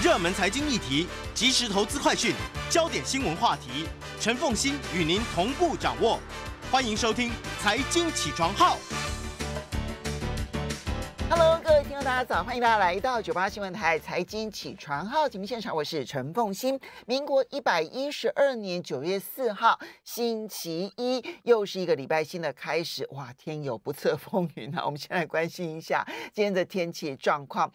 热门财经议题，即时投资快讯，焦点新闻话题，陈凤欣与您同步掌握。欢迎收听《财经起床号》。Hello，各位听众，大家早，欢迎大家来到九八新闻台《财经起床号》节目现场，我是陈凤欣。民国一百一十二年九月四号，星期一，又是一个礼拜新的开始。哇，天有不测风云啊！我们先来关心一下今天的天气状况。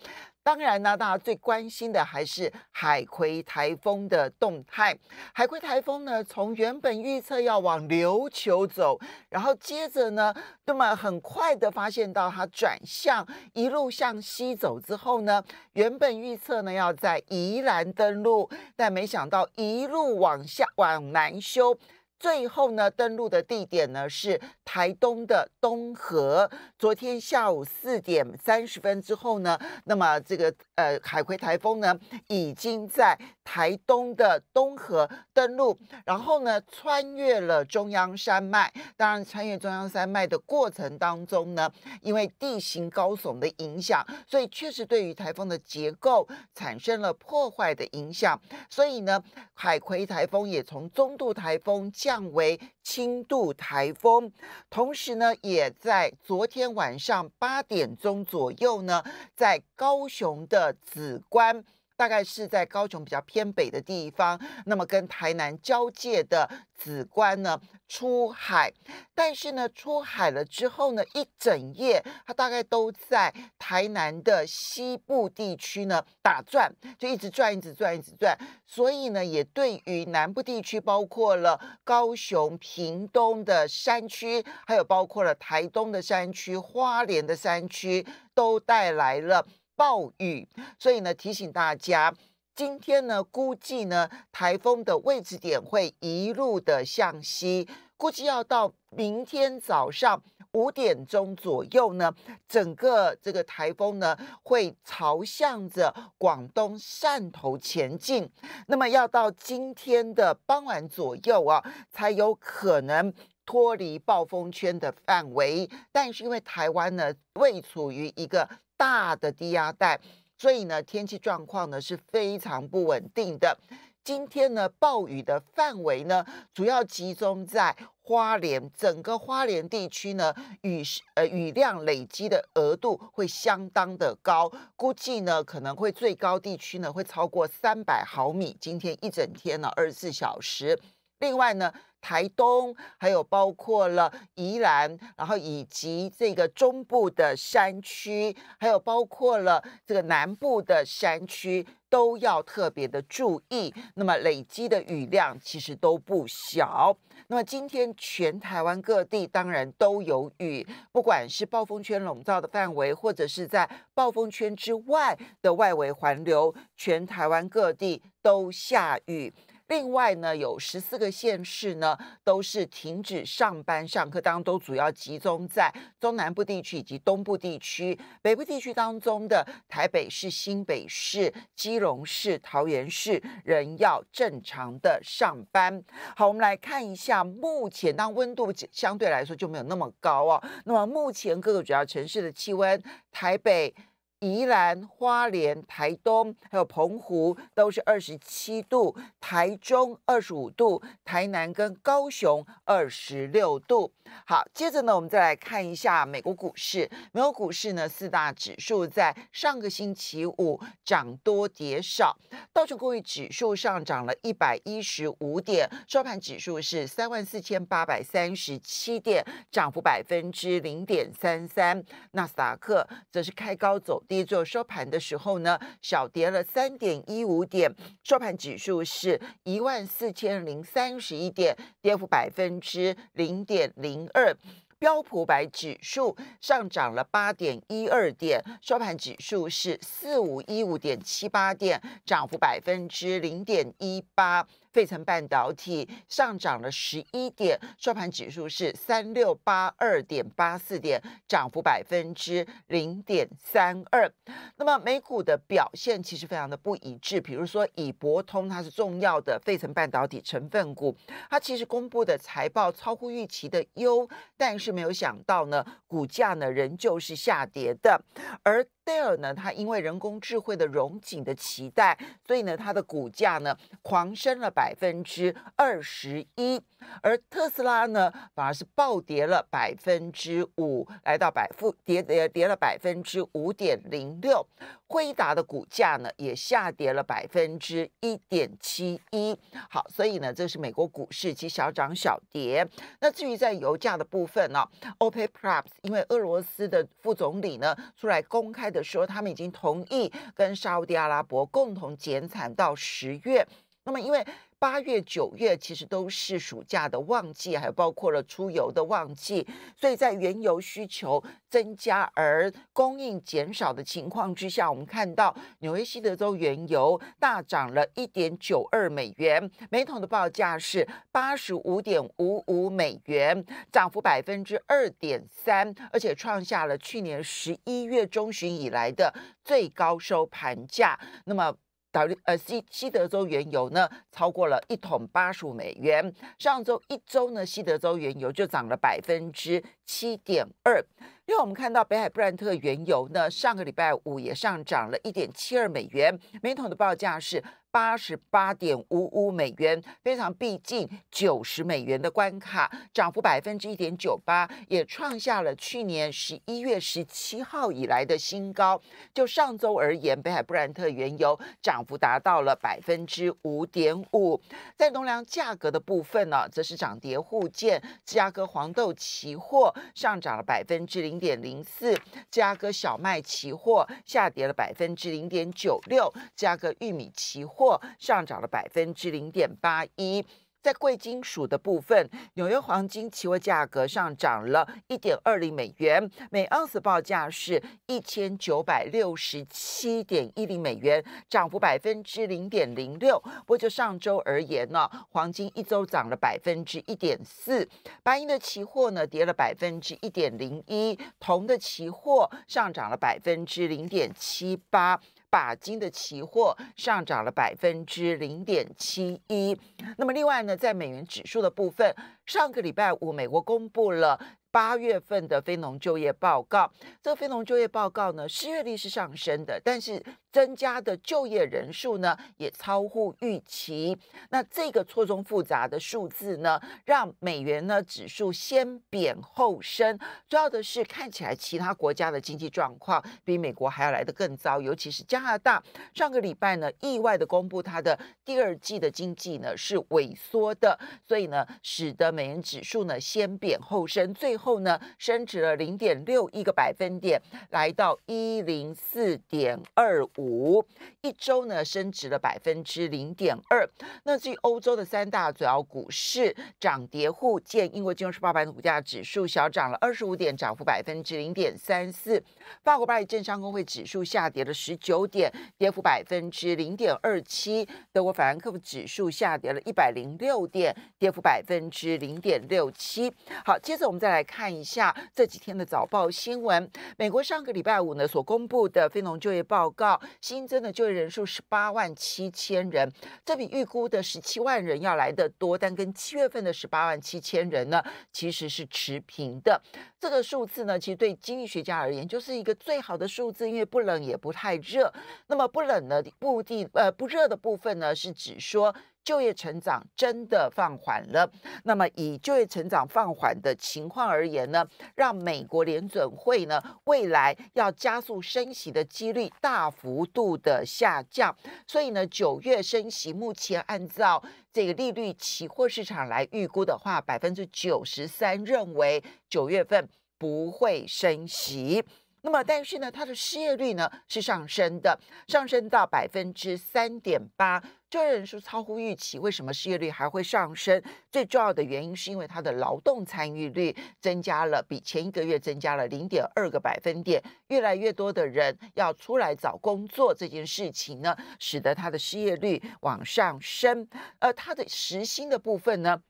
当然呢，大家最关心的还是海葵台风的动态。海葵台风呢，从原本预测要往琉球走，然后接着呢，那么很快的发现到它转向，一路向西走之后呢，原本预测呢要在宜兰登陆，但没想到一路往下往南修。最后呢，登陆的地点呢是台东的东河。昨天下午四点三十分之后呢，那么这个呃海葵台风呢，已经在台东的东河登陆，然后呢穿越了中央山脉。当然，穿越中央山脉的过程当中呢，因为地形高耸的影响，所以确实对于台风的结构产生了破坏的影响。所以呢，海葵台风也从中度台风降。降为轻度台风，同时呢，也在昨天晚上八点钟左右呢，在高雄的紫关。大概是在高雄比较偏北的地方，那么跟台南交界的子关呢出海，但是呢出海了之后呢，一整夜它大概都在台南的西部地区呢打转，就一直转，一直转，一直转，所以呢也对于南部地区，包括了高雄、屏东的山区，还有包括了台东的山区、花莲的山区，都带来了。暴雨，所以呢，提醒大家，今天呢，估计呢，台风的位置点会一路的向西，估计要到明天早上五点钟左右呢，整个这个台风呢，会朝向着广东汕头前进。那么，要到今天的傍晚左右啊，才有可能脱离暴风圈的范围。但是，因为台湾呢，未处于一个。大的低压带，所以呢，天气状况呢是非常不稳定的。今天呢，暴雨的范围呢主要集中在花莲，整个花莲地区呢雨呃雨量累积的额度会相当的高，估计呢可能会最高地区呢会超过三百毫米。今天一整天呢二十四小时，另外呢。台东，还有包括了宜兰，然后以及这个中部的山区，还有包括了这个南部的山区，都要特别的注意。那么累积的雨量其实都不小。那么今天全台湾各地当然都有雨，不管是暴风圈笼罩的范围，或者是在暴风圈之外的外围环流，全台湾各地都下雨。另外呢，有十四个县市呢，都是停止上班上课，当然都主要集中在中南部地区以及东部地区、北部地区当中的台北市、新北市、基隆市、桃园市，仍要正常的上班。好，我们来看一下目前，当温度相对来说就没有那么高哦。那么目前各个主要城市的气温，台北。宜兰、花莲、台东还有澎湖都是二十七度，台中二十五度，台南跟高雄二十六度。好，接着呢，我们再来看一下美国股市。美国股市呢，四大指数在上个星期五涨多跌少，道琼工业指数上涨了一百一十五点，收盘指数是三万四千八百三十七点，涨幅百分之零点三三。纳斯达克则是开高走。第一组收盘的时候呢，小跌了三点一五点，收盘指数是一万四千零三十一点，跌幅百分之零点零二。标普百指数上涨了八点一二点，收盘指数是四五一五点七八点，涨幅百分之零点一八。费城半导体上涨了十一点，收盘指数是三六八二点八四点，涨幅百分之零点三二。那么美股的表现其实非常的不一致，比如说以博通它是重要的费城半导体成分股，它其实公布的财报超乎预期的优，但是没有想到呢，股价呢仍旧是下跌的，而。戴尔呢，它因为人工智慧的融景的期待，所以呢，它的股价呢狂升了百分之二十一，而特斯拉呢反而是暴跌了百分之五，来到百负跌跌跌了百分之五点零六，辉达的股价呢也下跌了百分之一点七一。好，所以呢，这是美国股市其小涨小跌。那至于在油价的部分呢，Open Props 因为俄罗斯的副总理呢出来公开。的说，他们已经同意跟沙地阿拉伯共同减产到十月。那么，因为。八月、九月其实都是暑假的旺季，还包括了出游的旺季，所以在原油需求增加而供应减少的情况之下，我们看到纽约西德州原油大涨了一点九二美元，每桶的报价是八十五点五五美元，涨幅百分之二点三，而且创下了去年十一月中旬以来的最高收盘价。那么。W 呃西西德州原油呢，超过了一桶八十五美元。上周一周呢，西德州原油就涨了百分之七点二。因为我们看到北海布兰特原油呢，上个礼拜五也上涨了一点七二美元，每桶的报价是。八十八点五五美元，非常逼近九十美元的关卡，涨幅百分之一点九八，也创下了去年十一月十七号以来的新高。就上周而言，北海布兰特原油涨幅达到了百分之五点五。在农粮价格的部分呢，则是涨跌互见。芝加哥黄豆期货上涨了百分之零点零四，芝加哥小麦期货下跌了百分之零点九六，芝加哥玉米期货。货上涨了百分之零点八一，在贵金属的部分，纽约黄金期货价格上涨了一点二零美元每盎司，报价是一千九百六十七点一零美元，涨幅百分之零点零六。不过就上周而言呢，黄金一周涨了百分之一点四，白银的期货呢跌了百分之一点零一，铜的期货上涨了百分之零点七八。把金的期货上涨了百分之零点七一。那么，另外呢，在美元指数的部分。上个礼拜五，美国公布了八月份的非农就业报告。这个非农就业报告呢，失业率是上升的，但是增加的就业人数呢，也超乎预期。那这个错综复杂的数字呢，让美元呢指数先贬后升。重要的是，看起来其他国家的经济状况比美国还要来得更糟，尤其是加拿大。上个礼拜呢，意外的公布它的第二季的经济呢是萎缩的，所以呢，使得美元指数呢先贬后升，最后呢升值了零点六一个百分点，来到一零四点二五，一周呢升值了百分之零点二。那至于欧洲的三大主要股市，涨跌互见。英国金融时报版股价指数小涨了二十五点，涨幅百分之零点三四。法国巴黎政商工会指数下跌了十九点，跌幅百分之零点二七。德国法兰克福指数下跌了一百零六点，跌幅百分之。零点六七。好，接着我们再来看一下这几天的早报新闻。美国上个礼拜五呢所公布的非农就业报告，新增的就业人数十八万七千人，这比预估的十七万人要来的多，但跟七月份的十八万七千人呢其实是持平的。这个数字呢，其实对经济学家而言，就是一个最好的数字，因为不冷也不太热。那么不冷呢，不地呃不热的部分呢，是指说。就业成长真的放缓了。那么以就业成长放缓的情况而言呢，让美国联准会呢未来要加速升息的几率大幅度的下降。所以呢，九月升息，目前按照这个利率期货市场来预估的话，百分之九十三认为九月份不会升息。那么，但是呢，它的失业率呢是上升的，上升到百分之三点八，这人数超乎预期。为什么失业率还会上升？最重要的原因是因为它的劳动参与率增加了，比前一个月增加了零点二个百分点，越来越多的人要出来找工作，这件事情呢，使得它的失业率往上升。而它的时薪的部分呢？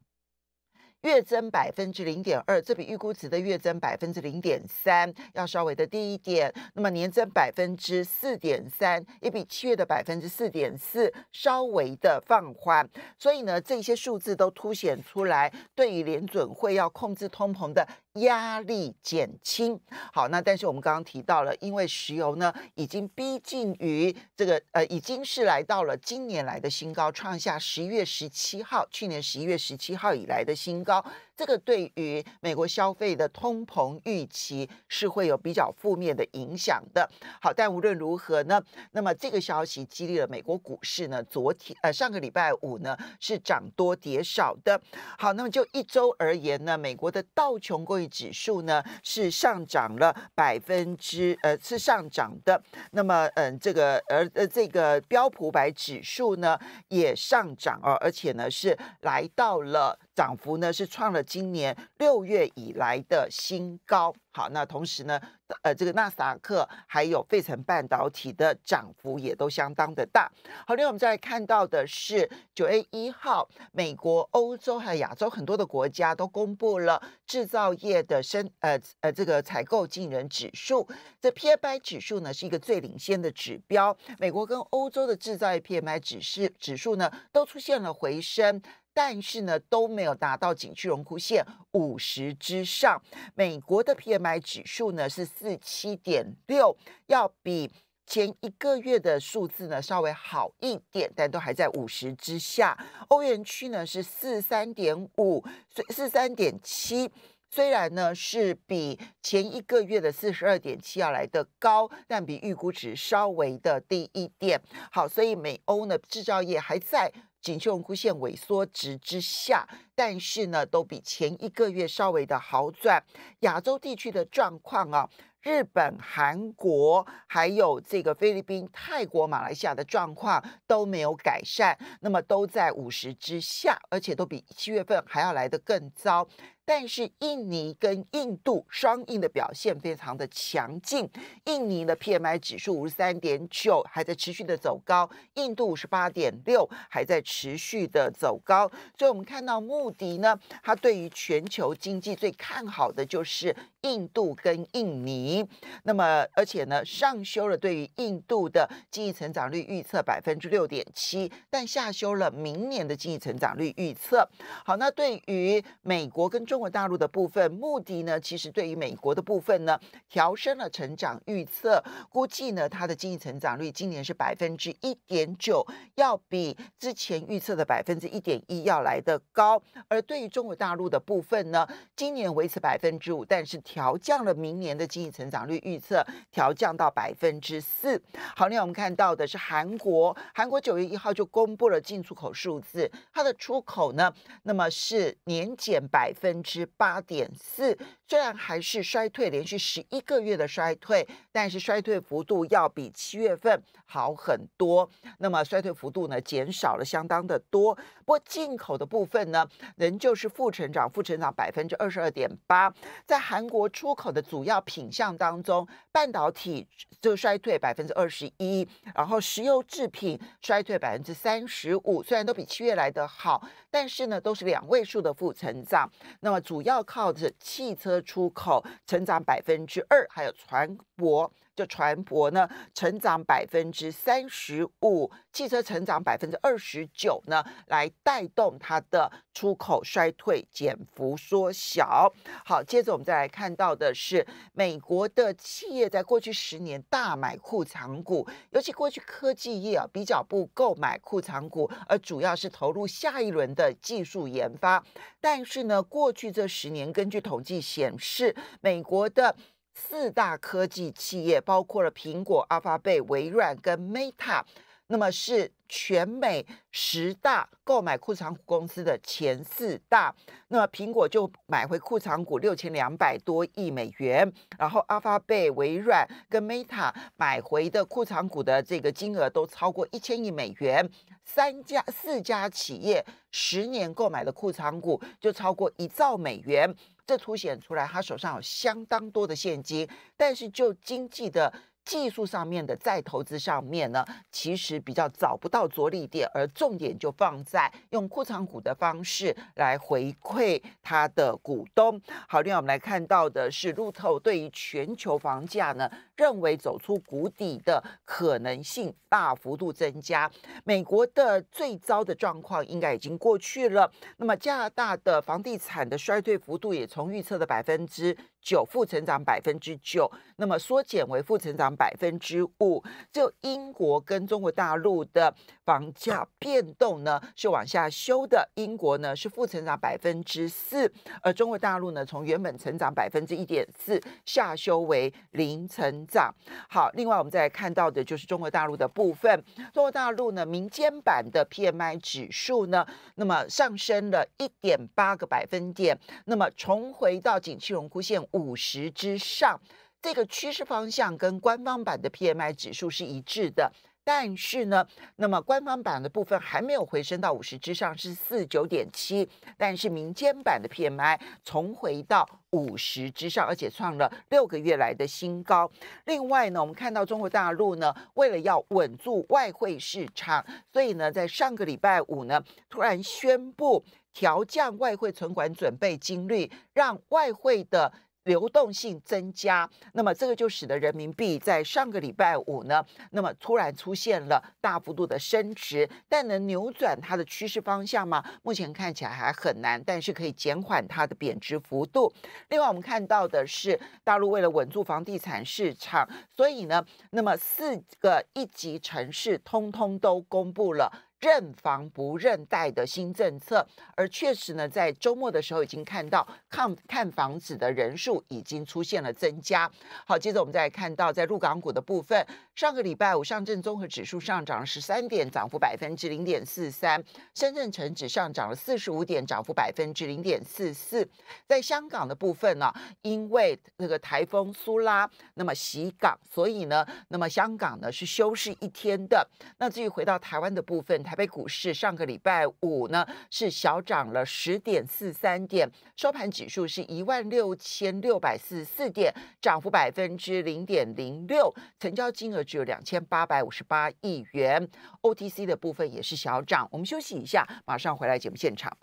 月增百分之零点二，这比预估值的月增百分之零点三要稍微的低一点。那么年增百分之四点三，也比七月的百分之四点四稍微的放缓。所以呢，这些数字都凸显出来，对于联准会要控制通膨的。压力减轻，好，那但是我们刚刚提到了，因为石油呢已经逼近于这个呃，已经是来到了今年来的新高，创下十一月十七号，去年十一月十七号以来的新高。这个对于美国消费的通膨预期是会有比较负面的影响的。好，但无论如何呢，那么这个消息激励了美国股市呢。昨天呃，上个礼拜五呢是涨多跌少的。好，那么就一周而言呢，美国的道琼工业指数呢是上涨了百分之呃是上涨的。那么嗯，这个呃呃这个标普百指数呢也上涨哦，而且呢是来到了。涨幅呢是创了今年六月以来的新高。好，那同时呢，呃，这个纳斯达克还有费城半导体的涨幅也都相当的大。好，另外我们再来看到的是九月一号，美国、欧洲有亚洲很多的国家都公布了制造业的生呃呃这个采购进人指数。这 P M I 指数呢是一个最领先的指标，美国跟欧洲的制造 P M I 指数指数呢都出现了回升。但是呢，都没有达到景区荣枯线五十之上。美国的 PMI 指数呢是四七点六，要比前一个月的数字呢稍微好一点，但都还在五十之下。欧元区呢是四三点五，四四三点七，虽然呢是比前一个月的四十二点七要来的高，但比预估值稍微的低一点。好，所以美欧呢制造业还在。锦绣固线萎缩值之下，但是呢，都比前一个月稍微的好转。亚洲地区的状况啊，日本、韩国，还有这个菲律宾、泰国、马来西亚的状况都没有改善，那么都在五十之下，而且都比七月份还要来得更糟。但是印尼跟印度双印的表现非常的强劲，印尼的 PMI 指数五十三点九还在持续的走高，印度五十八点六还在持续的走高，所以我们看到穆迪呢，它对于全球经济最看好的就是印度跟印尼，那么而且呢上修了对于印度的经济成长率预测百分之六点七，但下修了明年的经济成长率预测。好，那对于美国跟中中国大陆的部分目的呢，其实对于美国的部分呢，调升了成长预测，估计呢它的经济成长率今年是百分之一点九，要比之前预测的百分之一点一要来的高。而对于中国大陆的部分呢，今年维持百分之五，但是调降了明年的经济成长率预测，调降到百分之四。好，那我们看到的是韩国，韩国九月一号就公布了进出口数字，它的出口呢，那么是年减百分。之八点四，虽然还是衰退，连续十一个月的衰退，但是衰退幅度要比七月份好很多。那么衰退幅度呢，减少了相当的多。不过进口的部分呢，仍旧是负成长，负成长百分之二十二点八。在韩国出口的主要品项当中，半导体就衰退百分之二十一，然后石油制品衰退百分之三十五。虽然都比七月来的好，但是呢，都是两位数的负成长。那主要靠着汽车出口成长百分之二，还有船舶。就船舶呢，成长百分之三十五，汽车成长百分之二十九呢，来带动它的出口衰退减幅缩小。好，接着我们再来看到的是，美国的企业在过去十年大买库藏股，尤其过去科技业啊比较不购买库藏股，而主要是投入下一轮的技术研发。但是呢，过去这十年，根据统计显示，美国的。四大科技企业，包括了苹果、阿帕贝、微软跟 Meta，那么是全美十大购买库藏股公司的前四大。那么苹果就买回库藏股六千两百多亿美元，然后阿帕贝、微软跟 Meta 买回的库藏股的这个金额都超过一千亿美元，三家四家企业十年购买的库藏股就超过一兆美元。这凸显出来，他手上有相当多的现金，但是就经济的技术上面的再投资上面呢，其实比较找不到着力点，而重点就放在用库藏股的方式来回馈他的股东。好，另外我们来看到的是，路透对于全球房价呢。认为走出谷底的可能性大幅度增加，美国的最糟的状况应该已经过去了。那么加拿大的房地产的衰退幅度也从预测的百分之九负成长百分之九，那么缩减为负成长百分之五。就英国跟中国大陆的房价变动呢是往下修的，英国呢是负成长百分之四，而中国大陆呢从原本成长百分之一点四下修为零成。涨好，另外我们再看到的就是中国大陆的部分，中国大陆呢，民间版的 PMI 指数呢，那么上升了一点八个百分点，那么重回到景气荣枯线五十之上，这个趋势方向跟官方版的 PMI 指数是一致的。但是呢，那么官方版的部分还没有回升到五十之上，是四九点七。但是民间版的 PMI 重回到五十之上，而且创了六个月来的新高。另外呢，我们看到中国大陆呢，为了要稳住外汇市场，所以呢，在上个礼拜五呢，突然宣布调降外汇存款准备金率，让外汇的。流动性增加，那么这个就使得人民币在上个礼拜五呢，那么突然出现了大幅度的升值。但能扭转它的趋势方向吗？目前看起来还很难，但是可以减缓它的贬值幅度。另外，我们看到的是，大陆为了稳住房地产市场，所以呢，那么四个一级城市通通都公布了。认房不认贷的新政策，而确实呢，在周末的时候已经看到看看房子的人数已经出现了增加。好，接着我们再看到在入港股的部分，上个礼拜五，上证综合指数上涨了十三点，涨幅百分之零点四三；深圳成指上涨了四十五点，涨幅百分之零点四四。在香港的部分呢，因为那个台风苏拉，那么袭港，所以呢，那么香港呢是休市一天的。那至于回到台湾的部分，台台北股市上个礼拜五呢是小涨了十点四三点，收盘指数是一万六千六百四十四点，涨幅百分之零点零六，成交金额只有两千八百五十八亿元。OTC 的部分也是小涨，我们休息一下，马上回来节目现场。